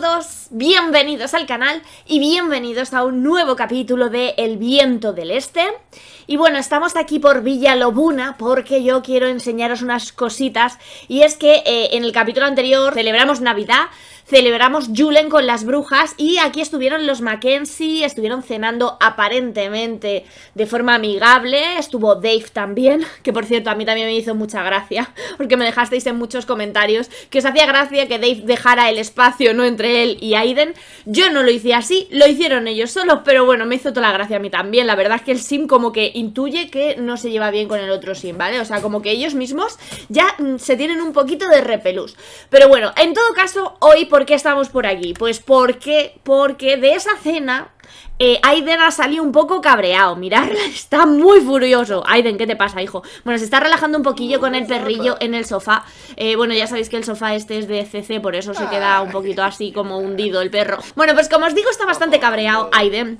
todos, bienvenidos al canal y bienvenidos a un nuevo capítulo de El viento del este. Y bueno, estamos aquí por Villa Lobuna porque yo quiero enseñaros unas cositas y es que eh, en el capítulo anterior celebramos Navidad, celebramos Julen con las brujas y aquí estuvieron los Mackenzie, estuvieron cenando aparentemente de forma amigable, estuvo Dave también, que por cierto a mí también me hizo mucha gracia, porque me dejasteis en muchos comentarios que os hacía gracia que Dave dejara el espacio no entre él y Aiden, yo no lo hice así, lo hicieron ellos solos, pero bueno, me hizo toda la gracia a mí también, la verdad es que el sim como que intuye que no se lleva bien con el otro sim, ¿vale? O sea, como que ellos mismos ya mm, se tienen un poquito de repelús, pero bueno, en todo caso, hoy por por qué estamos por aquí? Pues porque, porque de esa cena eh, Aiden ha salido un poco cabreado, mirad, está muy furioso. Aiden, ¿qué te pasa, hijo? Bueno, se está relajando un poquillo con el perrillo en el sofá. Eh, bueno, ya sabéis que el sofá este es de CC, por eso se queda un poquito así como hundido el perro. Bueno, pues como os digo, está bastante cabreado Aiden.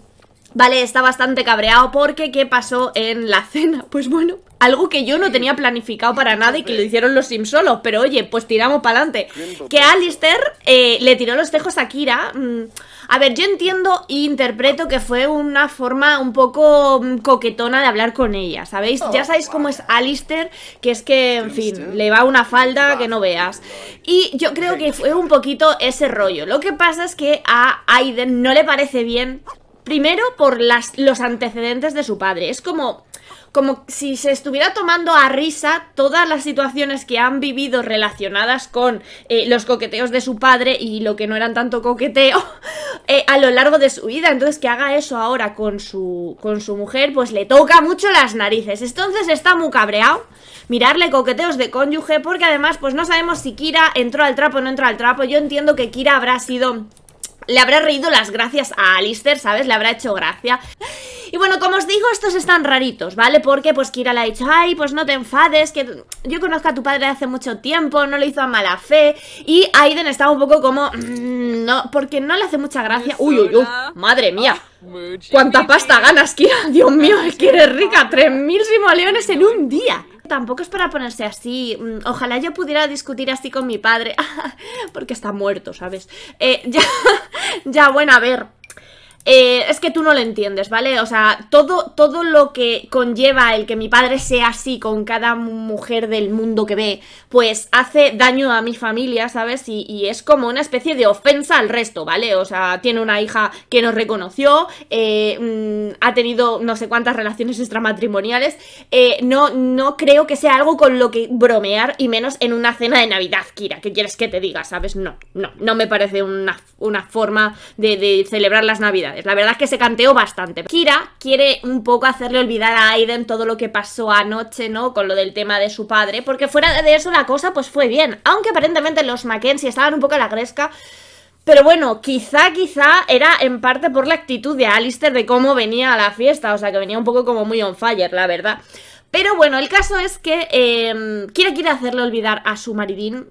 Vale, está bastante cabreado porque ¿qué pasó en la cena? Pues bueno, algo que yo no tenía planificado para nada y que lo hicieron los Sims solos, pero oye, pues tiramos para adelante. Que Alistair eh, le tiró los tejos a Kira. Mm, a ver, yo entiendo e interpreto que fue una forma un poco mm, coquetona de hablar con ella, ¿sabéis? Oh, ya sabéis cómo es Alistair, que es que, en fin, le va una falda que no veas. Y yo creo que fue un poquito ese rollo. Lo que pasa es que a Aiden no le parece bien primero por las, los antecedentes de su padre. Es como, como si se estuviera tomando a risa todas las situaciones que han vivido relacionadas con eh, los coqueteos de su padre y lo que no eran tanto coqueteo eh, a lo largo de su vida. Entonces que haga eso ahora con su, con su mujer, pues le toca mucho las narices. Entonces está muy cabreado mirarle coqueteos de cónyuge porque además pues no sabemos si Kira entró al trapo o no entró al trapo. Yo entiendo que Kira habrá sido le habrá reído las gracias a Alistair, ¿sabes? Le habrá hecho gracia. Y bueno, como os digo, estos están raritos, ¿vale? Porque pues Kira le ha dicho, ay, pues no te enfades, que yo conozco a tu padre hace mucho tiempo, no le hizo a mala fe. Y Aiden estaba un poco como, mm, no, porque no le hace mucha gracia. Uy, uy, uy, madre mía. Ah, ¿Cuánta pasta ganas, Kira? Dios mío, es que eres rica. 3.000 simoleones en un día tampoco es para ponerse así. Mm, ojalá yo pudiera discutir así con mi padre, porque está muerto, ¿sabes? Eh, ya, ya, bueno, a ver, eh, es que tú no lo entiendes, ¿vale? O sea, todo, todo lo que conlleva el que mi padre sea así con cada mujer del mundo que ve, pues hace daño a mi familia, ¿sabes? Y, es como una especie de ofensa al resto, ¿vale? O sea, tiene una hija que nos reconoció, eh, mm, ha tenido no sé cuántas relaciones extramatrimoniales. Eh, no, no creo que sea algo con lo que bromear, y menos en una cena de Navidad, Kira, ¿Qué quieres que te diga, ¿sabes? No, no, no me parece una una forma de, celebrar las navidades. La verdad es que se canteó bastante. Kira quiere un poco hacerle olvidar a Aiden todo lo que pasó anoche, ¿no? Con lo del tema de su padre, porque fuera de eso la cosa pues fue bien, aunque aparentemente los Mackenzie estaban un poco a la gresca. Pero bueno, quizá, quizá era en parte por la actitud de Alistair de cómo venía a la fiesta, o sea que venía un poco como muy on fire, la verdad. Pero bueno, el caso es que eh, Kira quiere hacerle olvidar a su maridín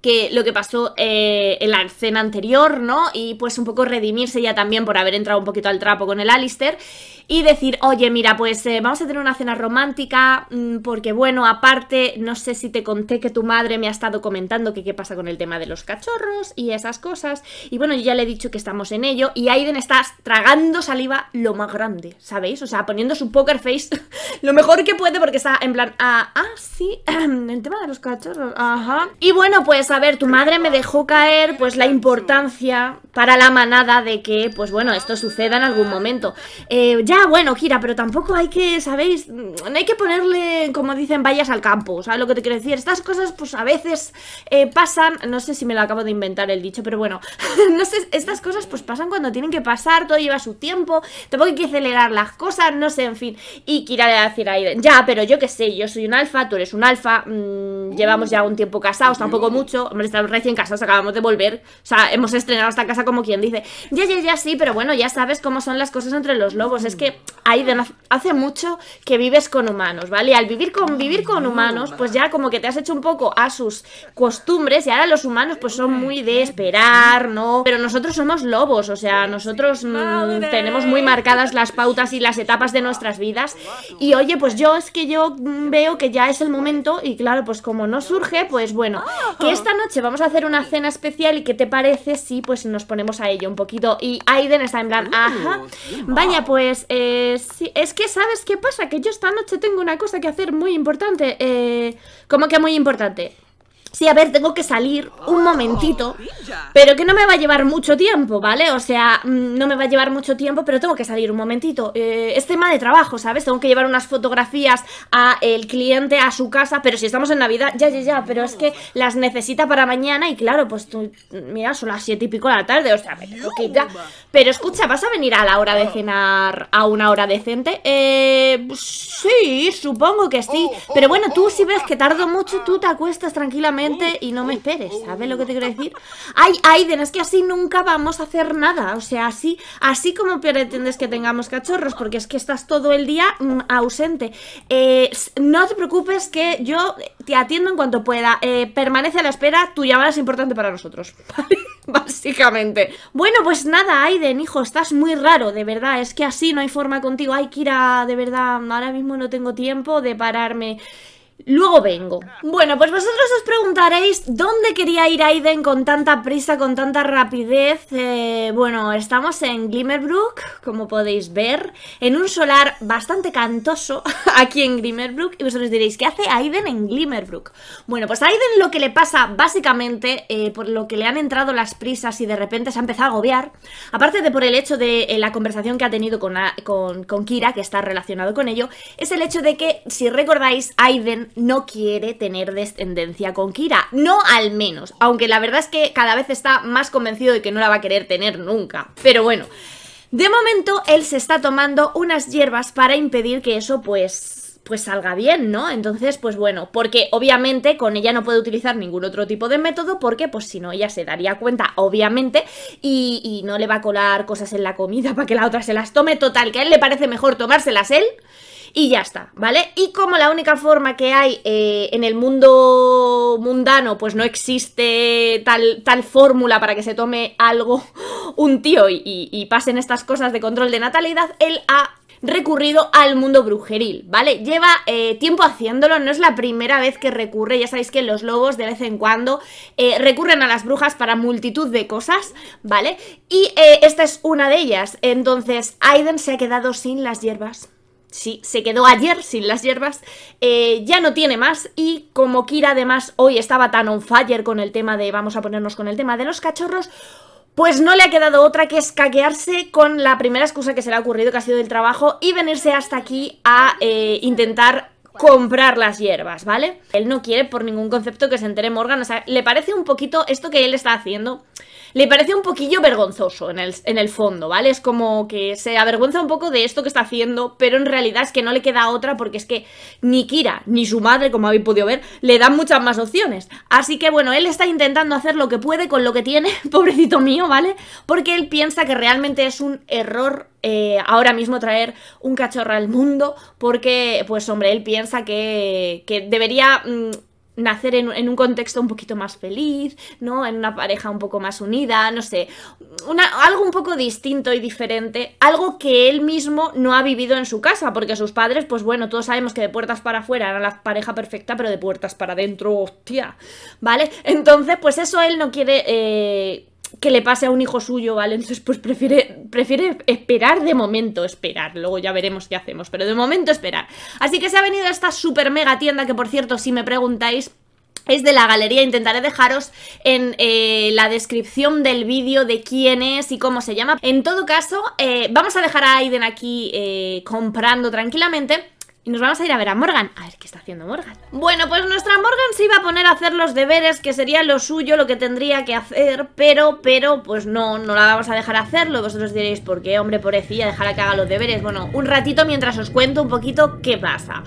que lo que pasó eh, en la escena anterior, ¿no? Y pues un poco redimirse ya también por haber entrado un poquito al trapo con el Alistair y decir, oye, mira, pues eh, vamos a tener una cena romántica mm, porque, bueno, aparte, no sé si te conté que tu madre me ha estado comentando que qué pasa con el tema de los cachorros y esas cosas. Y bueno, yo ya le he dicho que estamos en ello y Aiden está tragando saliva lo más grande, ¿sabéis? O sea, poniendo su poker face lo mejor que puede porque está en plan, ah, ah sí, el tema de los cachorros, ajá. Y bueno, pues a ver, tu madre me dejó caer pues la importancia para la manada de que, pues bueno, esto suceda en algún momento. Eh, ya, bueno, Kira, pero tampoco hay que, ¿sabéis? Mm, no hay que ponerle, como dicen, vallas al campo, ¿sabes lo que te quiero decir? Estas cosas pues a veces eh, pasan, no sé si me lo acabo de inventar el dicho, pero bueno, no sé, estas cosas pues pasan cuando tienen que pasar, todo lleva su tiempo, tampoco hay que acelerar las cosas, no sé, en fin. Y Kira le va a decir a Aiden, ya, pero yo qué sé, yo soy un alfa, tú eres un alfa, mm, llevamos ya un tiempo casados, tampoco mucho Hombre, estamos recién casados, acabamos de volver. O sea, hemos estrenado esta casa como quien dice. Ya, ya, ya, sí, pero bueno, ya sabes cómo son las cosas entre los lobos. Es que Aiden, hace mucho que vives con humanos, ¿vale? Y al vivir con, con humanos, pues ya como que te has hecho un poco a sus costumbres. Y ahora los humanos, pues son muy de esperar, ¿no? Pero nosotros somos lobos, o sea, nosotros mm, tenemos muy marcadas las pautas y las etapas de nuestras vidas. Y oye, pues yo es que yo mm, veo que ya es el momento. Y claro, pues como no surge, pues bueno, que es esta noche vamos a hacer una cena especial y que te parece si pues nos ponemos a ello un poquito? Y Aiden está en plan, ajá, vaya pues, eh, es que ¿sabes qué pasa? Que yo esta noche tengo una cosa que hacer muy importante, eh, como que muy importante. Sí, a ver, tengo que salir un momentito oh, Pero que no me va a llevar mucho tiempo, ¿vale? O sea, mm, no me va a llevar mucho tiempo Pero tengo que salir un momentito eh, Es tema de trabajo, ¿sabes? Tengo que llevar unas fotografías a el cliente, a su casa Pero si estamos en Navidad, ya, ya, ya Pero es que las necesita para mañana Y claro, pues tú, mira, son las siete y pico de la tarde O sea, me lo Pero escucha, ¿vas a venir a la hora de ah. cenar a una hora decente? Eh, sí, supongo que sí oh, oh, Pero bueno, tú si ves que tardo mucho Tú te acuestas tranquilamente y no me esperes, ¿sabes lo que te quiero decir? Ay, Aiden, es que así nunca vamos a hacer nada, o sea, así, así como pretendes que tengamos cachorros, porque es que estás todo el día mm, ausente. Eh, no te preocupes que yo te atiendo en cuanto pueda, eh, permanece a la espera, tu llamada es importante para nosotros, Básicamente. Bueno, pues nada, Aiden, hijo, estás muy raro, de verdad, es que así no hay forma contigo. Ay, Kira, de verdad, ahora mismo no tengo tiempo de pararme. Luego vengo. Bueno, pues vosotros os preguntaréis dónde quería ir Aiden con tanta prisa, con tanta rapidez. Eh, bueno, estamos en Glimmerbrook, como podéis ver, en un solar bastante cantoso aquí en Glimmerbrook. Y vosotros diréis, ¿qué hace Aiden en Glimmerbrook? Bueno, pues Aiden lo que le pasa básicamente, eh, por lo que le han entrado las prisas y de repente se ha empezado a agobiar, aparte de por el hecho de eh, la conversación que ha tenido con Kira, que está relacionado con ello, es el hecho de que, si recordáis, Aiden no quiere tener descendencia con Kira. No al menos, aunque la verdad es que cada vez está más convencido de que no la va a querer tener nunca. Pero bueno, de momento él se está tomando unas hierbas para impedir que eso pues pues salga bien, ¿no? Entonces, pues bueno, porque obviamente con ella no puede utilizar ningún otro tipo de método porque pues si no ella se daría cuenta, obviamente, y, y no le va a colar cosas en la comida para que la otra se las tome, total, que a él le parece mejor tomárselas él y ya está, ¿vale? Y como la única forma que hay eh, en el mundo mundano, pues no existe tal, tal fórmula para que se tome algo un tío y, pasen estas cosas de control de natalidad, él ha recurrido al mundo brujeril, ¿vale? Lleva eh, tiempo haciéndolo, no es la primera vez que recurre, ya sabéis que los lobos de vez en cuando eh, recurren a las brujas para multitud de cosas, ¿vale? Y esta es una de ellas, entonces Aiden se ha quedado sin las hierbas sí, se quedó ayer sin las hierbas, eh, ya no tiene más y como Kira además hoy estaba tan on fire con el tema de, vamos a ponernos con el tema de los cachorros, pues no le ha quedado otra que escaquearse con la primera excusa que se le ha ocurrido, que ha sido el trabajo, y venirse hasta aquí a eh, intentar comprar las hierbas, ¿vale? Él no quiere por ningún concepto que se entere Morgan, o sea, le parece un poquito esto que él está haciendo, le parece un poquillo vergonzoso en el, en el fondo, ¿vale? Es como que se avergüenza un poco de esto que está haciendo, pero en realidad es que no le queda otra porque es que ni Kira ni su madre, como habéis podido ver, le dan muchas más opciones. Así que bueno, él está intentando hacer lo que puede con lo que tiene, pobrecito mío, ¿vale? Porque él piensa que realmente es un error eh, ahora mismo traer un cachorro al mundo porque, pues hombre, él piensa que, que debería... Mm, nacer en, un contexto un poquito más feliz, ¿no? En una pareja un poco más unida, no sé, una, algo un poco distinto y diferente, algo que él mismo no ha vivido en su casa, porque sus padres, pues bueno, todos sabemos que de puertas para afuera era la pareja perfecta, pero de puertas para adentro, hostia, ¿vale? Entonces, pues eso él no quiere... Eh, que le pase a un hijo suyo, ¿vale? Entonces, pues prefiere, prefiere esperar de momento, esperar. Luego ya veremos qué hacemos, pero de momento esperar. Así que se ha venido esta super mega tienda, que por cierto, si me preguntáis, es de la galería, intentaré dejaros en eh, la descripción del vídeo de quién es y cómo se llama. En todo caso, eh, vamos a dejar a Aiden aquí eh, comprando tranquilamente y nos vamos a ir a ver a Morgan. A ver qué está haciendo Morgan. Bueno, pues nuestra Morgan se iba a poner a hacer los deberes, que sería lo suyo, lo que tendría que hacer. Pero, pero, pues no, no la vamos a dejar hacerlo. Vosotros diréis, ¿por qué, hombre, pobrecilla, dejarla que haga los deberes? Bueno, un ratito mientras os cuento un poquito qué pasa.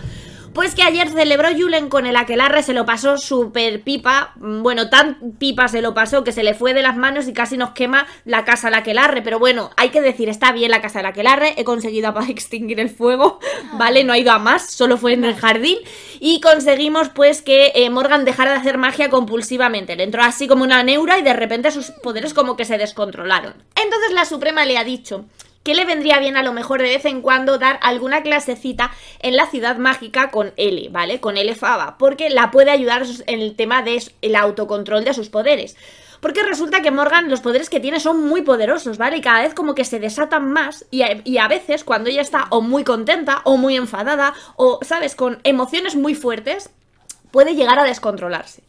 Pues que ayer celebró Yulen con el aquelarre, se lo pasó súper pipa. Mm, bueno, tan pipa se lo pasó que se le fue de las manos y casi nos quema la casa del aquelarre. Pero bueno, hay que decir, está bien la casa del aquelarre. He conseguido extinguir el fuego, ¿vale? No ha ido a más, solo fue en el jardín. Y conseguimos, pues, que eh, Morgan dejara de hacer magia compulsivamente. Le entró así como una neura y de repente sus poderes como que se descontrolaron. Entonces la Suprema le ha dicho que le vendría bien a lo mejor de vez en cuando dar alguna clasecita en la ciudad mágica con L, ¿vale? Con L Fava, porque la puede ayudar en el tema del autocontrol de sus poderes. Porque resulta que Morgan, los poderes que tiene son muy poderosos, ¿vale? Y cada vez como que se desatan más y y a, veces cuando ella está o muy contenta o muy enfadada o, ¿sabes? Con emociones muy fuertes, puede llegar a descontrolarse.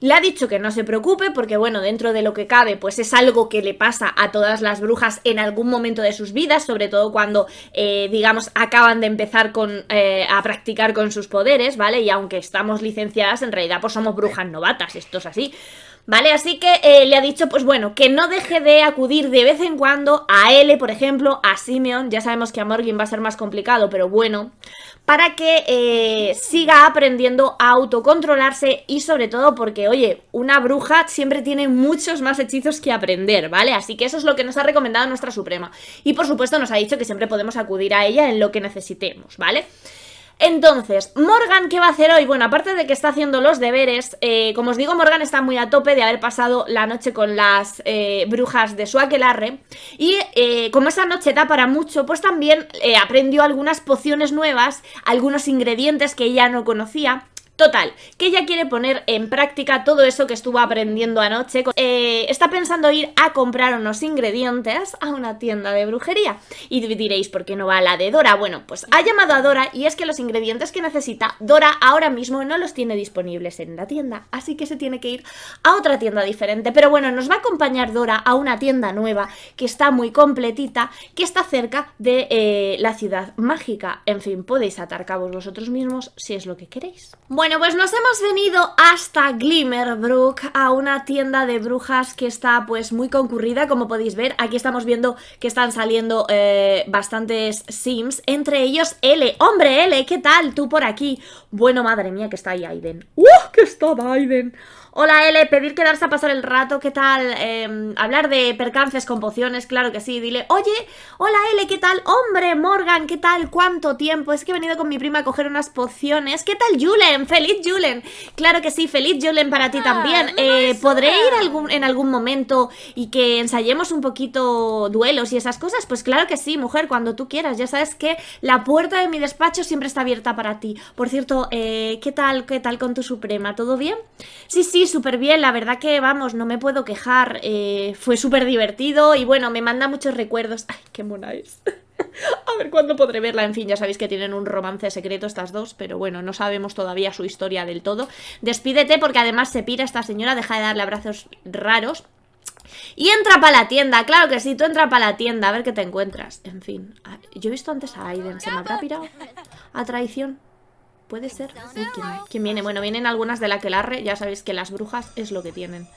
Le ha dicho que no se preocupe porque, bueno, dentro de lo que cabe, pues es algo que le pasa a todas las brujas en algún momento de sus vidas, sobre todo cuando, eh, digamos, acaban de empezar con, eh, a practicar con sus poderes, ¿vale? Y aunque estamos licenciadas, en realidad pues somos brujas novatas, esto es así. ¿Vale? Así que eh, le ha dicho, pues bueno, que no deje de acudir de vez en cuando a L, por ejemplo, a Simeon. Ya sabemos que a Morgan va a ser más complicado, pero bueno para que eh, siga aprendiendo a autocontrolarse y sobre todo porque, oye, una bruja siempre tiene muchos más hechizos que aprender, ¿vale? Así que eso es lo que nos ha recomendado nuestra Suprema. Y por supuesto nos ha dicho que siempre podemos acudir a ella en lo que necesitemos, ¿vale? vale entonces, Morgan, ¿qué va a hacer hoy? Bueno, aparte de que está haciendo los deberes, eh, como os digo, Morgan está muy a tope de haber pasado la noche con las eh, brujas de su aquelarre. Y eh, como esa noche da para mucho, pues también aprendió algunas pociones nuevas, algunos ingredientes que ella no conocía. Total, que ella quiere poner en práctica todo eso que estuvo aprendiendo anoche. Eh, está pensando ir a comprar unos ingredientes a una tienda de brujería. Y diréis, ¿por qué no va a la de Dora? Bueno, pues ha llamado a Dora y es que los ingredientes que necesita Dora ahora mismo no los tiene disponibles en la tienda. Así que se tiene que ir a otra tienda diferente. Pero bueno, nos va a acompañar Dora a una tienda nueva que está muy completita, que está cerca de eh, la ciudad mágica. En fin, podéis atar cabos vosotros mismos si es lo que queréis. Bueno, bueno, pues nos hemos venido hasta Glimmerbrook, a una tienda de brujas que está pues muy concurrida, como podéis ver. Aquí estamos viendo que están saliendo eh, bastantes sims, entre ellos L. ¡Hombre, L! ¿Qué tal? Tú por aquí. Bueno, madre mía, que está ahí Aiden. ¡Uh! ¡Que está Aiden! Hola L, pedir quedarse a pasar el rato, ¿qué tal? Em, hablar de percances con pociones, claro que sí, dile, oye, hola L, ¿qué tal? Hombre, Morgan, ¿qué tal? ¿Cuánto tiempo? Es que he venido con mi prima a coger unas pociones, ¿qué tal Julen? ¡Feliz Julen! Claro que sí, feliz Julen para ti ah, también. Eh, ¿Podré ir en algún momento y que ensayemos un poquito duelos y esas cosas? Pues claro que sí, mujer, cuando tú quieras, ya sabes que la puerta de mi despacho siempre está abierta para ti. Por cierto, eh, ¿qué tal, qué tal con tu suprema? ¿Todo bien? Sí, sí, súper bien, la verdad que vamos, no me puedo quejar. Eh, fue súper divertido y bueno, me manda muchos recuerdos. Ay, qué mona es. A ver cuándo podré verla. En fin, ya sabéis que tienen un romance secreto estas dos, pero bueno, no sabemos todavía su historia del todo. Despídete porque además se pira esta señora, deja de darle abrazos raros. Y entra para la tienda, claro que sí, tú entra para la tienda, a ver qué te encuentras. En fin, ah, yo he visto antes a Aiden, ¿se me ha pirado? A traición puede ser... que ¿quién, viene? Bueno, vienen algunas de la que larre. Ya sabéis que las brujas es lo que tienen.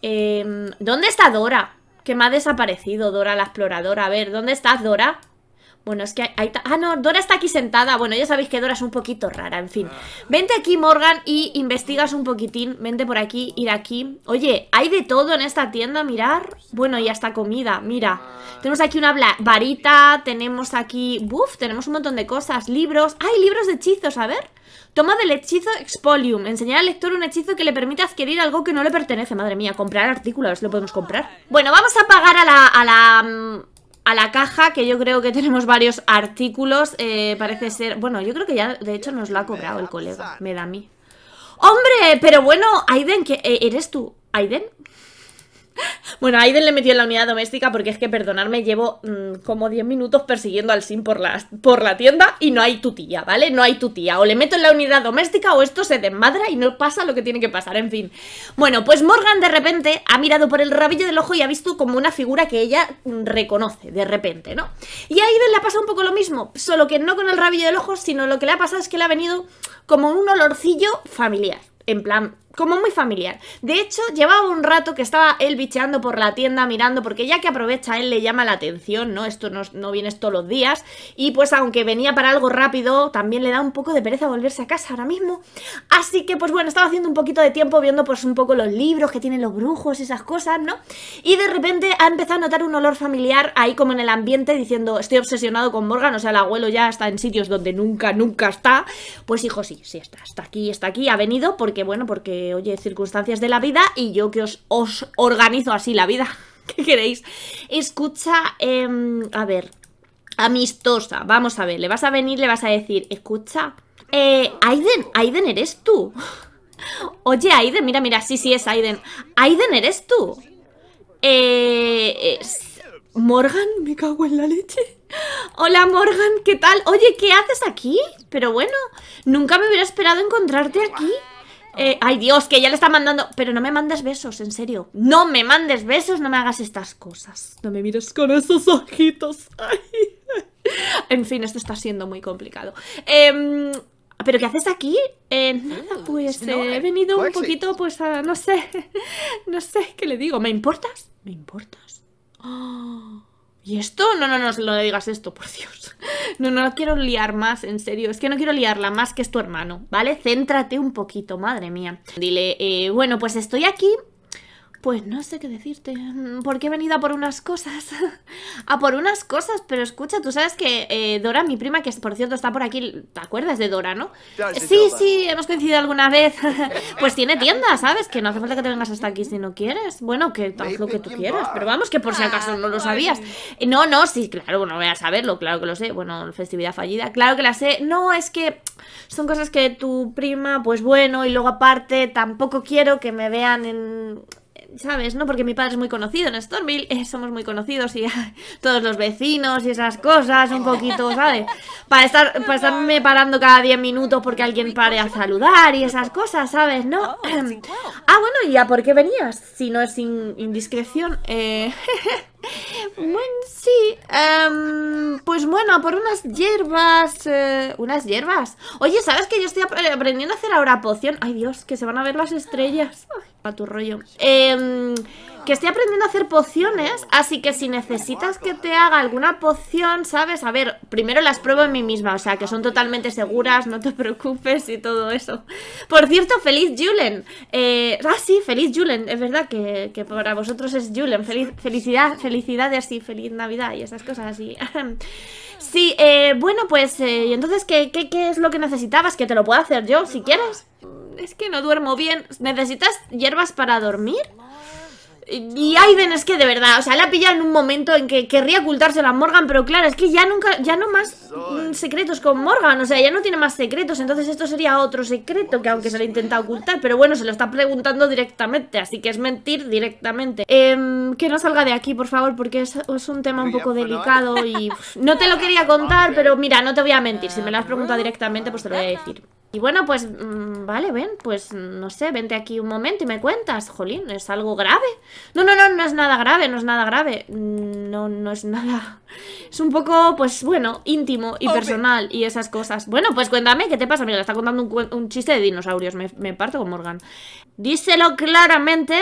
Em, ¿Dónde está Dora? Que me ha desaparecido Dora la exploradora. A ver, ¿dónde estás, Dora? Bueno, es que hay... ah, no, Dora está aquí sentada. Bueno, ya sabéis que Dora es un poquito rara, en fin. Vente aquí, Morgan, y investigas un poquitín. Vente por aquí, ir aquí. Oye, hay de todo en esta tienda, mirar. Bueno, y hasta comida, mira. Tenemos aquí una varita, tenemos aquí... Buf, tenemos un montón de cosas. Libros. Hay libros de hechizos, a ver. Toma del hechizo Expolium. Enseñar al lector un hechizo que le permita adquirir algo que no le pertenece. Madre mía, comprar artículos, lo podemos comprar. Bueno, vamos a pagar A la mm, a la caja, que yo creo que tenemos varios artículos. Eh, parece ser. Bueno, yo creo que ya, de hecho, nos lo ha cobrado el colega. Me da a mí. ¡Hombre! Pero bueno, Aiden, que eh, ¿eres tú? ¿Aiden? Bueno, Aiden le metió en la unidad doméstica porque es que, perdonarme, llevo mm, como 10 minutos persiguiendo al Sim por la, por la tienda y no hay tu tía, ¿vale? No hay tu tía. O le meto en la unidad doméstica o esto se desmadra y no pasa lo que tiene que pasar, en fin. Bueno, pues Morgan de repente ha mirado por el rabillo del ojo y ha visto como una figura que ella mm, reconoce de repente, ¿no? Y a Aiden le ha pasado un poco lo mismo, solo que no con el rabillo del ojo, sino lo que le ha pasado es que le ha venido como un olorcillo familiar. En plan, como muy familiar. De hecho, llevaba un rato que estaba él bicheando por la tienda, mirando, porque ya que aprovecha, él le llama la atención, ¿no? Esto no, no vienes todos los días. Y pues aunque venía para algo rápido, también le da un poco de pereza volverse a casa ahora mismo. Así que, pues bueno, estaba haciendo un poquito de tiempo viendo pues un poco los libros que tienen los brujos y esas cosas, ¿no? Y de repente ha empezado a notar un olor familiar ahí como en el ambiente, diciendo, estoy obsesionado con Morgan, o sea, el abuelo ya está en sitios donde nunca, nunca está. Pues hijo, sí, sí está, está aquí, está aquí, ha venido porque, bueno, porque eh, oye, circunstancias de la vida y yo que os, organizo así la vida. ¿Qué queréis? Escucha, em, a ver, amistosa, vamos a ver, le vas a venir, le vas a decir, escucha, eh, Aiden, Aiden eres tú. Oye, Aiden, mira, mira, sí, sí, es Aiden. Aiden eres tú. Eh, Morgan, me cago en la leche. Hola Morgan, ¿qué tal? Oye, ¿qué haces aquí? Pero bueno, nunca me hubiera esperado encontrarte aquí. Eh, ah. ay Dios, que ya le está mandando... Pero no me mandes besos, en serio. No me mandes besos, no me hagas estas cosas. No me mires con esos ojitos. En fin, esto está siendo muy complicado. Em, ¿Pero qué haces aquí? Eh, nada, ah, pues eh, he eh, venido un pues poquito, pues a... No sé, no sé, ¿qué le digo? ¿Me importas? ¿Me importas? Oh. ¿Y esto? No, no, no, no le digas esto, por Dios. No, no la quiero liar más, en serio. Es que no quiero liarla más que es tu hermano, ¿vale? Céntrate un poquito, madre mía. Dile, eh, bueno, pues estoy aquí pues no sé qué decirte, mm, porque he venido a por unas cosas. a por unas cosas, pero escucha, tú sabes que eh, Dora, mi prima, que por cierto está por aquí, ¿te acuerdas de Dora, no? Eh, sí, sí, hemos coincidido alguna vez. pues tiene tienda, ¿sabes? Que no hace falta que te vengas hasta aquí si no quieres. Bueno, que haz lo que tú quieras, pero vamos, que por si acaso ah, no lo sabías. Eh, no, no, sí, claro, bueno, voy a saberlo, claro que lo sé. Bueno, festividad fallida, claro que la sé. No, es que son cosas que tu prima, pues bueno, y luego aparte, tampoco quiero que me vean en ¿sabes? No, porque mi padre es muy conocido en Stormville, eh, somos muy conocidos y todos los vecinos y esas cosas, un poquito, ¿sabes? Para, estar, para estarme parando cada 10 minutos porque alguien pare a saludar y esas cosas, ¿sabes? ¿No? Oh, ah, bueno, ¿y a por qué venías? Si no es sin indiscreción, eh... Bueno, sí. Em, pues bueno, por unas hierbas. Eh, unas hierbas. Oye, ¿sabes que yo estoy aprendiendo a hacer ahora poción? Ay, Dios, que se van a ver las estrellas. Ay, a tu rollo. Eh, que estoy aprendiendo a hacer pociones, así que si necesitas que te haga alguna poción, ¿sabes? A ver, primero las pruebo en mí misma, o sea, que son totalmente seguras, no te preocupes y todo eso. Por cierto, feliz Julen. Eh, ah, sí, feliz Julen, es verdad que, para vosotros es Julen. Feliz, felicidad, felicidades y feliz Navidad y esas cosas así. sí, eh, bueno, pues, eh, entonces ¿qué, es lo que necesitabas? Que te lo puedo hacer yo, si quieres. Es que no duermo bien. ¿Necesitas hierbas para dormir? Y Aiden es que de verdad, o sea, la pilla en un momento en que querría ocultárselo a Morgan, pero claro, es que ya nunca, ya no más mm, secretos con Morgan, o sea, ya no tiene más secretos, entonces esto sería otro secreto que aunque se lo intenta ocultar, pero bueno, se lo está preguntando directamente, así que es mentir directamente. Em, que no salga de aquí, por favor, porque es, un tema un poco delicado y no te lo quería contar, pero mira, no te voy a mentir, si me lo has preguntado ah. directamente, pues te lo voy a decir. Y bueno, pues, mm, vale, ven, pues, no sé, vente aquí un momento y me cuentas. Jolín, ¿es algo grave? No, no, no, no es nada grave, no es nada grave. Mm, no, no es nada... Es un poco, pues, bueno, íntimo y personal y esas cosas. Bueno, pues cuéntame, ¿qué te pasa? Mira, le está contando un, chiste de dinosaurios, me, parto con Morgan. Díselo claramente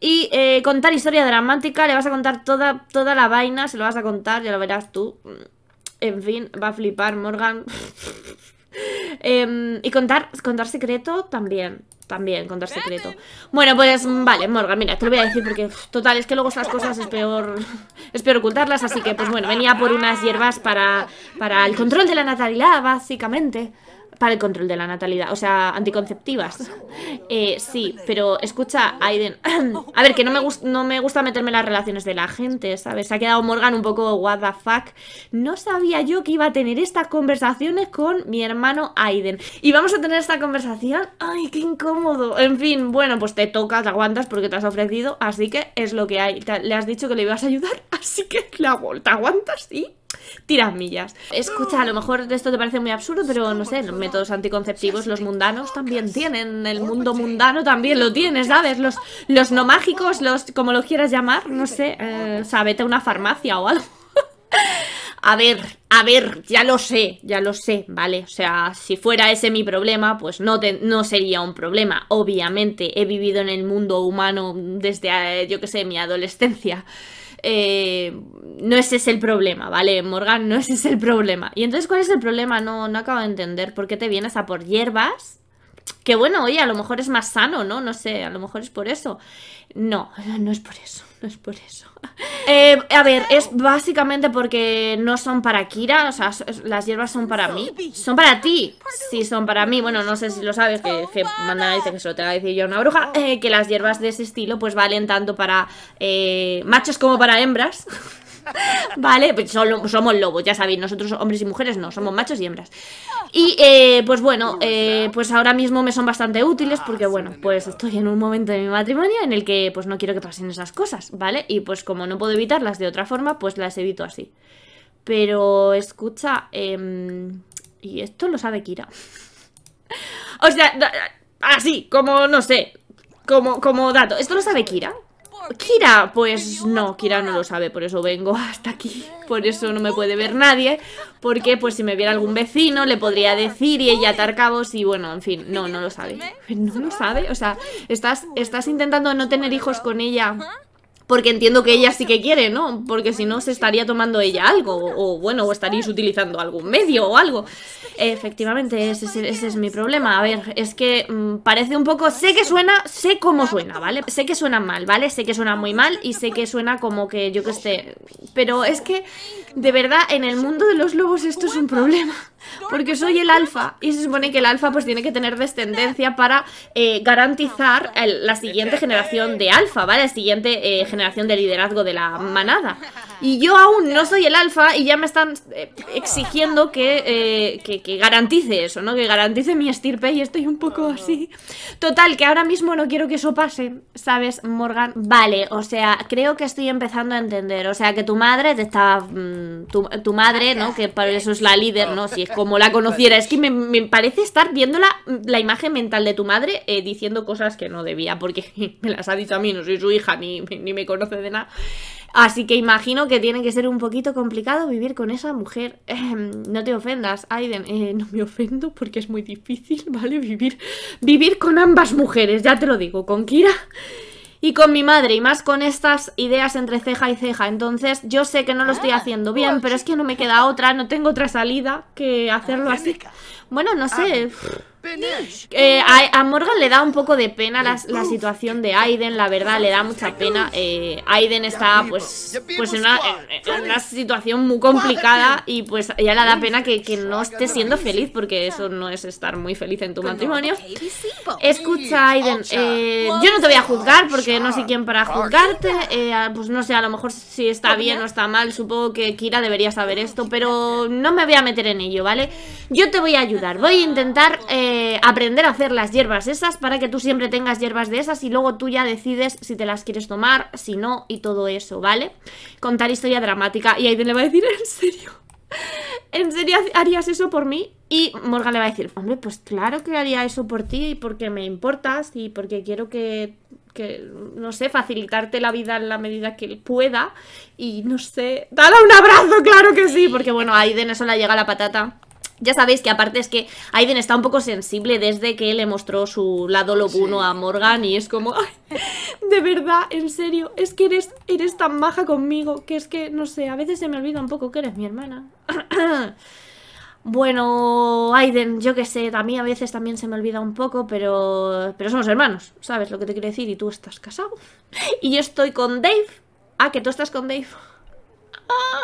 y eh, contar historia dramática, le vas a contar toda, toda la vaina, se lo vas a contar, ya lo verás tú. Mm, en fin, va a flipar Morgan. Em, y contar, contar secreto también. También, contar secreto. Bueno, pues mm, vale, Morgan, mira, te lo voy a decir porque total, es que luego estas cosas es peor es peor ocultarlas, así que pues bueno, venía por unas hierbas para, para el control de la natalidad, básicamente el control de la natalidad, o sea, anticonceptivas. Eh, sí, pero escucha, Aiden, a ver, que no me, no me gusta meterme en las relaciones de la gente, ¿sabes? Se ha quedado Morgan un poco what the fuck. No sabía yo que iba a tener estas conversaciones con mi hermano Aiden. Y vamos a tener esta conversación, ay, qué incómodo. En fin, bueno, pues te toca, te aguantas porque te has ofrecido, así que es lo que hay. le has dicho que le ibas a ayudar, así que la, te aguantas, ¿sí? tiras millas. Escucha, a lo mejor esto te parece muy absurdo, pero no sé, los métodos anticonceptivos, los mundanos también tienen, el mundo mundano también lo tiene, ¿sabes? Los, los no mágicos, los, como lo quieras llamar, no sé, eh, sabete a una farmacia o algo. A ver, a ver, ya lo sé, ya lo sé, ¿vale? O sea, si fuera ese mi problema, pues no, te, no sería un problema. Obviamente, he vivido en el mundo humano desde, eh, yo que sé, mi adolescencia. Eh, no ese es el problema, ¿vale? Morgan, no ese es el problema. Y entonces, ¿cuál es el problema? No, no acabo de entender. ¿Por qué te vienes a por hierbas? Que bueno, oye, a lo mejor es más sano, ¿no? No sé, a lo mejor es por eso. No, no es por eso es por eso. Eh, a ver, es básicamente porque no son para Kira, o sea, las hierbas son para mí. Son para ti. Sí, son para mí. Bueno, no sé si lo sabes, que, que Mandana dice que se lo va a decir yo una bruja, oh. eh, que las hierbas de ese estilo pues valen tanto para eh, machos como para hembras. ¿Vale? Pues somos lobos, ya sabéis, nosotros hombres y mujeres no, somos machos y hembras. Y eh, pues bueno, eh, pues ahora mismo me son bastante útiles ah, porque bueno, pues estoy en un momento de mi matrimonio en el que pues no quiero que pasen esas cosas, ¿vale? Y pues como no puedo evitarlas de otra forma, pues las evito así. Pero escucha, em, y esto lo sabe Kira. o sea, así, como no sé, como, como dato, esto lo sabe Kira. Kira, pues no, Kira no lo sabe, por eso vengo hasta aquí, por eso no me puede ver nadie, porque pues si me viera algún vecino le podría decir y ella atar cabos y bueno, en fin, no, no lo sabe. No lo sabe, o sea, estás, estás intentando no tener hijos con ella porque entiendo que ella sí que quiere, ¿no? Porque si no, se estaría tomando ella algo, o bueno, o estaríais utilizando algún medio o algo. Efectivamente, ese, es, mi problema. A ver, es que mm, parece un poco... Sé que suena, sé cómo suena, ¿vale? Sé que suena mal, ¿vale? Sé que suena muy mal y sé que suena como que yo que esté. Pero es que, de verdad, en el mundo de los lobos esto es un problema. Porque pues soy el alfa y se supone que el alfa pues tiene que tener descendencia para eh, garantizar la siguiente generación de alfa, ¿vale? La siguiente eh, generación de liderazgo de la ah. manada. Y yo aún no soy el alfa y ya me están eh, exigiendo que, garantice eso, ¿no? Que garantice mi estirpe y estoy un poco así. Total, que ahora mismo no quiero que eso pase, ¿sabes, Morgan? Vale, o sea, creo que estoy empezando a entender. O sea, que tu madre te estaba... Mm, tu, madre, ¿no? Que para eso es la líder, ¿no? Si como la conociera. Es que me, parece estar viendo mm, la, imagen mental de tu madre eh, diciendo cosas que no debía, porque me las ha dicho a mí, no soy su hija, ni, ni me conoce de nada. Así que imagino que tiene que ser un poquito complicado vivir con esa mujer. no te ofendas, Aiden. Eh, no me ofendo porque es muy difícil, ¿vale? Vivir, vivir con ambas mujeres, ya te lo digo, con Kira y con mi madre, y más con estas ideas entre ceja y ceja. Entonces, yo sé que no lo estoy ah, haciendo bien, pero es que no me queda otra, no tengo otra salida que ah, hacerlo así. Bueno, no sé. Ah, eh, a, Morgan le da un poco de pena la, situación de Aiden, la verdad, le da mucha pena. Eh, Aiden está pues, pues en, una, eh, situación muy complicada y pues ya le da pena que, no esté siendo feliz porque eso no es estar muy feliz en tu matrimonio. Pues. Escucha Aiden, yo no te voy a juzgar porque no sé quién para juzgarte. pues no sé, a lo mejor si está bien o está mal, supongo que Kira debería saber esto, pero no me voy a meter en ello, ¿vale? Yo te voy a ayudar Voy a intentar eh, aprender a hacer las hierbas esas para que tú siempre tengas hierbas de esas y luego tú ya decides si te las quieres tomar, si no y todo eso, ¿vale? Contar historia dramática. Y Aiden le va a decir, ¿en serio? ¿En serio harías eso por mí? Y Morgan le va a decir, hombre, pues claro que haría eso por ti y porque me importas y porque quiero que, que no sé, facilitarte la vida en la medida que pueda. Y no sé, dale un abrazo, claro que sí, porque bueno, a Aiden eso le llega la patata. Ya sabéis que aparte es que Aiden está un poco sensible desde que le mostró su lado lobuno a Morgan y es como, de verdad, en serio, es que eres, eres tan maja conmigo que es que, no sé, a veces se me olvida un poco que eres mi hermana. Bueno, Aiden, yo qué sé, a mí a veces también se me olvida un poco, pero, pero somos hermanos, ¿sabes lo que te quiero decir? Y tú estás casado. Y yo estoy con Dave. Ah, que tú estás con Dave. Ah,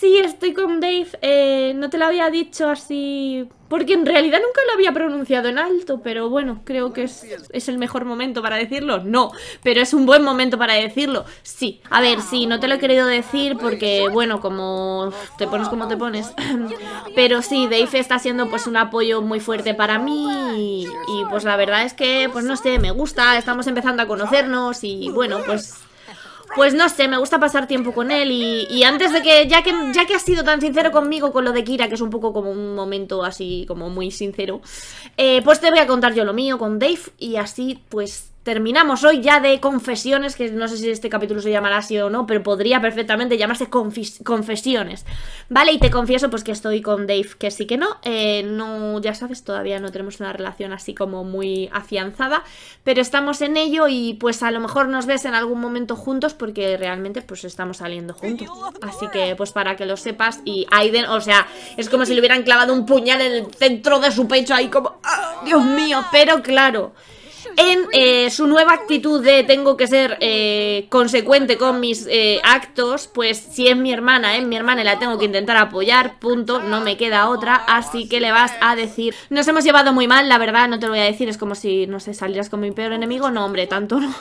sí, estoy con Dave, eh, no te lo había dicho así... Porque en realidad nunca lo había pronunciado en alto, pero bueno, creo que es, es, el mejor momento para decirlo. No, pero es un buen momento para decirlo. Sí, a ver, sí, no te lo he querido decir porque, bueno, como te pones como te pones. Pero sí, Dave está siendo pues un apoyo muy fuerte para mí y, y pues la verdad es que, pues no sé, me gusta, estamos empezando a conocernos y bueno, pues pues no sé, me gusta pasar tiempo con él y, antes de que ya, que, ya que has sido tan sincero conmigo con lo de Kira, que es un poco como un momento así como muy sincero, eh, pues te voy a contar yo lo mío con Dave y así pues terminamos hoy ya de confesiones, que no sé si este capítulo se llamará así o no, pero podría perfectamente llamarse confesiones, ¿vale? Y te confieso pues que estoy con Dave, que sí que no, eh, no, ya sabes, todavía no tenemos una relación así como muy afianzada, pero estamos en ello y pues a lo mejor nos ves en algún momento juntos porque realmente pues estamos saliendo juntos, así que pues para que lo sepas y Aiden, o sea, es como si le hubieran clavado un puñal en el centro de su pecho ahí como, ah, Dios mío, pero claro en eh, su nueva actitud de tengo que ser eh, consecuente con mis eh, actos, pues si es mi hermana, es mi hermana y la tengo que intentar apoyar, punto, no me queda otra, así que le vas a decir, nos hemos llevado muy mal, la verdad, no te lo voy a decir, es como si, no sé, salieras con mi peor enemigo, no hombre, tanto no,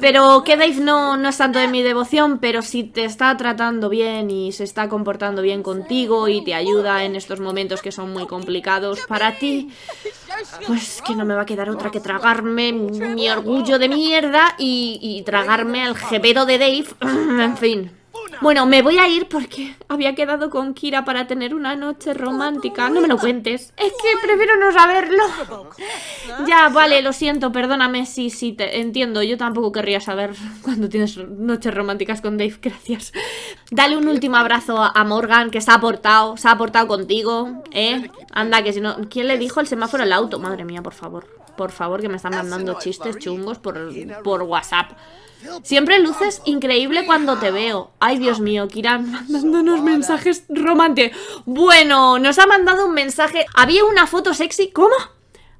pero que Dave no, no es tanto de mi devoción, pero si te está tratando bien y se está comportando bien contigo y te ayuda en estos momentos que son muy complicados para ti, pues que no me va a quedar otra que tragarme mi orgullo de mierda y, y tragarme al jebedo de Dave. en fin. Bueno, me voy a ir porque había quedado con Kira para tener una noche romántica. No me lo cuentes. Es que prefiero no saberlo. Ya, vale, lo siento, perdóname. si sí, te entiendo. Yo tampoco querría saber cuando tienes noches románticas con Dave. Gracias. Dale un último abrazo a Morgan, que se ha aportado Se ha aportado contigo, ¿eh? Anda, que si no... ¿Quién le dijo el semáforo al auto? Madre mía, por favor por favor, que me están mandando chistes chungos por, WhatsApp. Siempre luces increíble cuando te veo. Ay, Dios mío, Kira, mandándonos mensajes románticos. Bueno, nos ha mandado un mensaje. Había una foto sexy. ¿Cómo?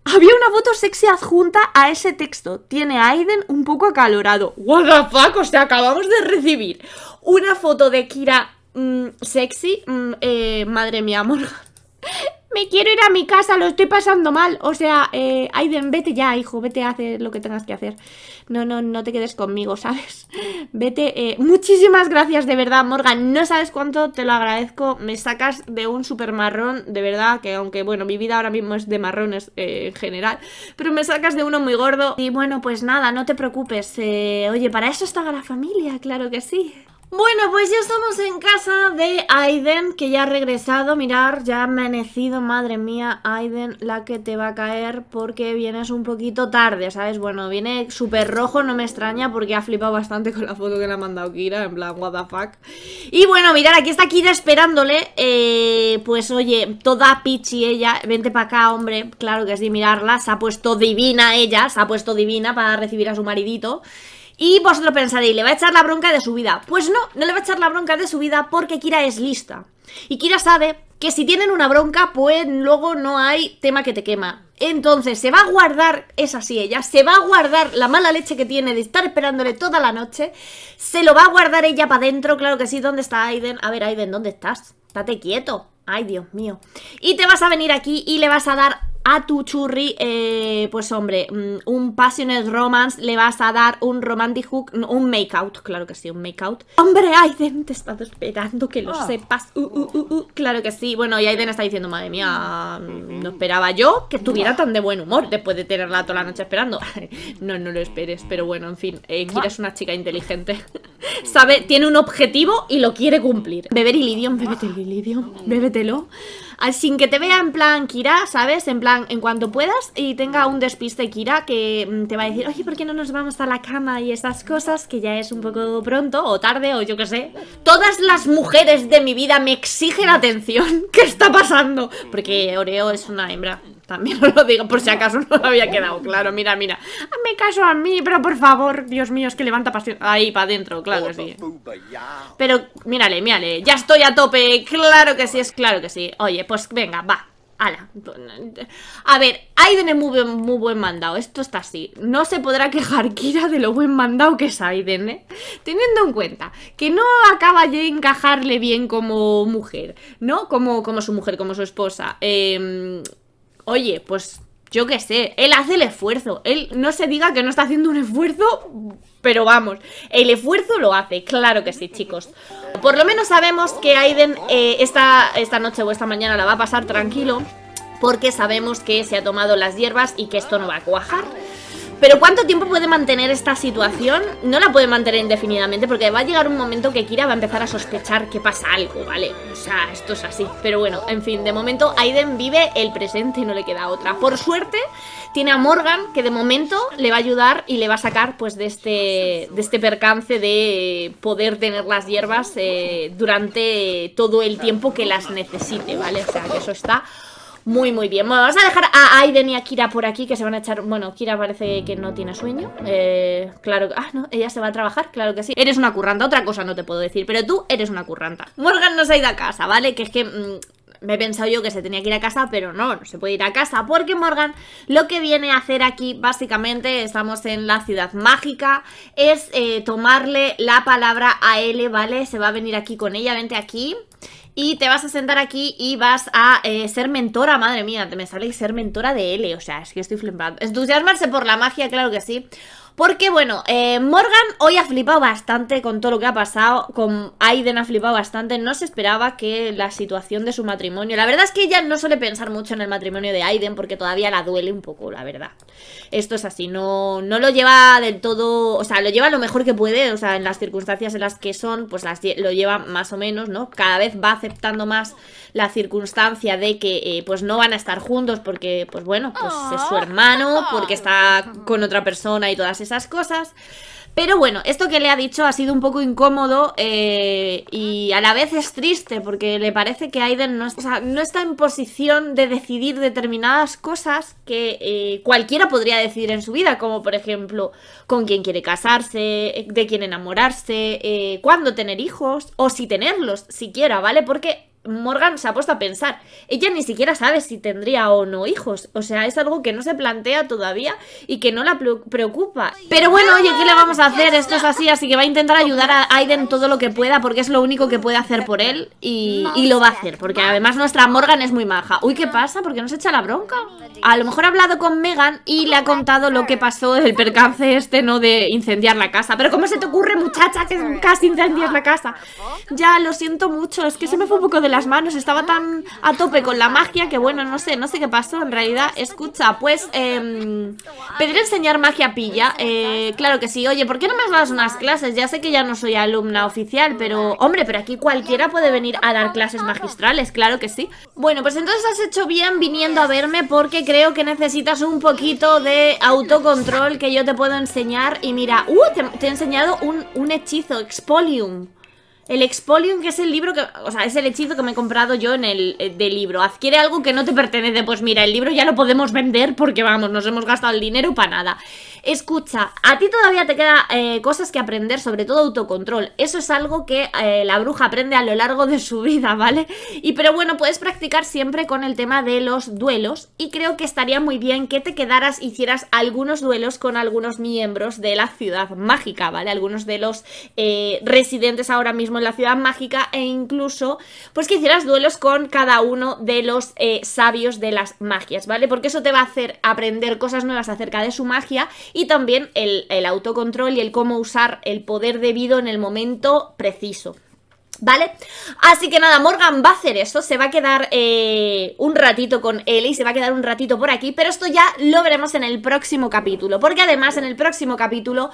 Había una foto sexy adjunta a ese texto. Tiene a Aiden un poco acalorado. What the fuck? O sea, acabamos de recibir una foto de Kira mm, sexy. Mm, eh, madre mía, amor quiero ir a mi casa, lo estoy pasando mal. O sea, eh, Aiden, vete ya, hijo, vete a hacer lo que tengas que hacer. No, no, no te quedes conmigo, ¿sabes? Vete. Eh, muchísimas gracias, de verdad, Morgan. No sabes cuánto te lo agradezco. Me sacas de un super marrón, de verdad, que aunque, bueno, mi vida ahora mismo es de marrones eh, en general, pero me sacas de uno muy gordo. Y bueno, pues nada, no te preocupes. Eh, oye, para eso estaba la familia, claro que sí. Bueno, pues ya estamos en casa de Aiden, que ya ha regresado. Mirar, ya ha amanecido, madre mía, Aiden, la que te va a caer porque vienes un poquito tarde, ¿sabes? Bueno, viene súper rojo, no me extraña porque ha flipado bastante con la foto que le ha mandado Kira, en plan, what the fuck. Y bueno, mirar, aquí está Kira esperándole. Eh, pues oye, toda pichi ella, vente para acá, hombre, claro que es de mirarla, se ha puesto divina ella, se ha puesto divina para recibir a su maridito. Y vosotros pensaréis, le va a echar la bronca de su vida. Pues no, no le va a echar la bronca de su vida porque Kira es lista. Y Kira sabe que si tienen una bronca, pues luego no hay tema que te quema. Entonces se va a guardar, es así ella, se va a guardar la mala leche que tiene de estar esperándole toda la noche, se lo va a guardar ella para adentro, claro que sí, ¿dónde está Aiden? A ver, Aiden, ¿dónde estás? Estate quieto. Ay, Dios mío. Y te vas a venir aquí y le vas a dar a tu churri, eh, pues hombre, mm, un Passionate Romance le vas a dar un Romantic Hook, un Make Out, claro que sí, un Make Out. Hombre, Aiden, te he estado esperando que lo ah. sepas. Uh, uh, uh, claro que sí. Bueno, y Aiden está diciendo, madre mía, mm, no esperaba yo que tuviera tan de buen humor después de tenerla toda la noche esperando. no, no lo esperes, pero bueno, en fin, eh, es una chica inteligente. Sabe, tiene un objetivo y lo quiere cumplir. Beber ilidium, bébetelo ilidium, bébetelo sin que te vea en plan Kira, ¿sabes? En plan, en cuanto puedas y tenga un despiste Kira que mm, te va a decir, oye, ¿por qué no nos vamos a la cama y estas cosas? Que ya es un poco pronto o tarde o yo qué sé. Todas las mujeres de mi vida me exigen atención. ¿Qué está pasando? Porque Oreo es una hembra. También os lo digo por si acaso no lo había quedado claro. Mira, mira. Hazme caso a mí, pero por favor, Dios mío, es que levanta pasión. Ahí, para adentro, claro que sí. Pero mírale, mírale. Ya estoy a tope. Claro que sí, es claro que sí. Oye, pues venga, va. Ala. A ver, Aiden es muy, buen mandado, esto está así. No se podrá quejar Kira de lo buen mandado que es Aiden, ¿eh? Teniendo en cuenta que no acaba de encajarle bien como mujer, ¿no? Como, como su mujer, como su esposa. Em, oye, pues yo qué sé, él hace el esfuerzo. Él no se diga que no está haciendo un esfuerzo pero vamos, el esfuerzo lo hace, claro que sí, chicos. Por lo menos sabemos que Aiden eh, esta noche o esta mañana la va a pasar tranquilo porque sabemos que se ha tomado las hierbas y que esto no va a cuajar. Pero ¿cuánto tiempo puede mantener esta situación? No la puede mantener indefinidamente porque va a llegar un momento que Kira va a empezar a sospechar que pasa algo, ¿vale? O sea, esto es así. Pero bueno, en fin, de momento Aiden vive el presente y no le queda otra. Por suerte, tiene a Morgan que de momento le va a ayudar y le va a sacar pues de este, de este percance de poder tener las hierbas eh, durante todo el tiempo que las necesite, ¿vale? O sea, que eso está muy, muy bien. Bueno, vamos a dejar a Aiden y a Kira por aquí, que se van a echar... Bueno, Kira parece que no tiene sueño. Eh, claro que... Ah, no, ella se va a trabajar, claro que sí. Eres una curranta, otra cosa no te puedo decir, pero tú eres una curranta. Morgan no se ha ido a casa, ¿vale? Que es que... Mm, me he pensado yo que se tenía que ir a casa, pero no, no se puede ir a casa porque Morgan lo que viene a hacer aquí, básicamente, estamos en la ciudad mágica, es eh, tomarle la palabra a L, ¿vale? Se va a venir aquí con ella, vente aquí, y te vas a sentar aquí y vas a eh, ser mentora, madre mía, te me sale ser mentora de L, o sea, es que estoy flipando. Entusiasmarse por la magia, claro que sí. Porque, bueno, eh, Morgan hoy ha flipado bastante con todo lo que ha pasado. Con Aiden ha flipado bastante. No se esperaba que la situación de su matrimonio. La verdad es que ella no suele pensar mucho en el matrimonio de Aiden porque todavía la duele un poco, la verdad. Esto es así, no, no lo lleva del todo. O sea, lo lleva lo mejor que puede. O sea, en las circunstancias en las que son, pues las, lo lleva más o menos, ¿no? Cada vez va aceptando más la circunstancia de que, eh, pues no van a estar juntos porque, pues bueno, pues es su hermano, porque está con otra persona y todas esas esas cosas. Pero bueno, esto que le ha dicho ha sido un poco incómodo eh, y a la vez es triste porque le parece que Aiden no, no está en posición de decidir determinadas cosas que eh, cualquiera podría decidir en su vida, como por ejemplo con quién quiere casarse, de quién enamorarse, eh, cuándo tener hijos o si tenerlos siquiera, ¿vale? Porque Morgan se ha puesto a pensar. Ella ni siquiera sabe si tendría o no hijos. O sea, es algo que no se plantea todavía y que no la preocupa. Pero bueno, oye, ¿qué le vamos a hacer? Esto es así, así que va a intentar ayudar a Aiden todo lo que pueda porque es lo único que puede hacer por él y, lo va a hacer. Porque además nuestra Morgan es muy maja. Uy, ¿qué pasa? ¿Por qué no se echa la bronca? A lo mejor ha hablado con Megan y le ha contado lo que pasó, el percance este, ¿no? De incendiar la casa. Pero ¿cómo se te ocurre, muchacha, que casi incendias la casa? Ya, lo siento mucho, es que se me fue un poco de las manos, estaba tan a tope con la magia que bueno, no sé, no sé qué pasó en realidad. Escucha, pues em, pedir enseñar magia pilla, eh, claro que sí. Oye, ¿por qué no me dado unas clases? Ya sé que ya no soy alumna oficial, pero hombre, pero aquí cualquiera puede venir a dar clases magistrales, claro que sí. Bueno, pues entonces has hecho bien viniendo a verme porque creo que necesitas un poquito de autocontrol que yo te puedo enseñar. Y mira, uh, te, he enseñado un, un hechizo, Expolium. El Expolium, que es el libro que... O sea, es el hechizo que me he comprado yo en el eh, de libro. Adquiere algo que no te pertenece. Pues mira, el libro ya lo podemos vender porque, vamos, nos hemos gastado el dinero para nada. Escucha, a ti todavía te queda eh, cosas que aprender, sobre todo autocontrol. Eso es algo que eh, la bruja aprende a lo largo de su vida, ¿vale? Y pero bueno, puedes practicar siempre con el tema de los duelos y creo que estaría muy bien que te quedaras, hicieras algunos duelos con algunos miembros de la ciudad mágica, ¿vale? Algunos de los eh, residentes ahora mismo en la ciudad mágica e incluso pues que hicieras duelos con cada uno de los sabios de las magias, ¿vale? Porque eso te va a hacer aprender cosas nuevas acerca de su magia y también el, autocontrol y el cómo usar el poder debido en el momento preciso. ¿Vale? Así que nada, Morgan va a hacer eso, se va a quedar eh, un ratito con Ellie, se va a quedar un ratito por aquí, pero esto ya lo veremos en el próximo capítulo, porque además en el próximo capítulo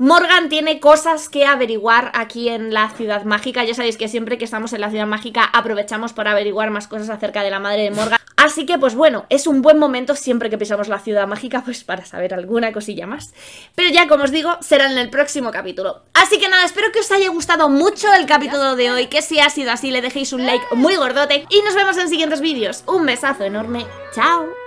Morgan tiene cosas que averiguar aquí en la ciudad mágica. Ya sabéis que siempre que estamos en la ciudad mágica aprovechamos para averiguar más cosas acerca de la madre de Morgan. Así que, pues bueno, es un buen momento siempre que pisamos la ciudad mágica, pues para saber alguna cosilla más. Pero ya, como os digo, será en el próximo capítulo. Así que nada, espero que os haya gustado mucho el capítulo de hoy, que si ha sido así le dejéis un like muy gordote y nos vemos en siguientes vídeos. Un besazo enorme, chao.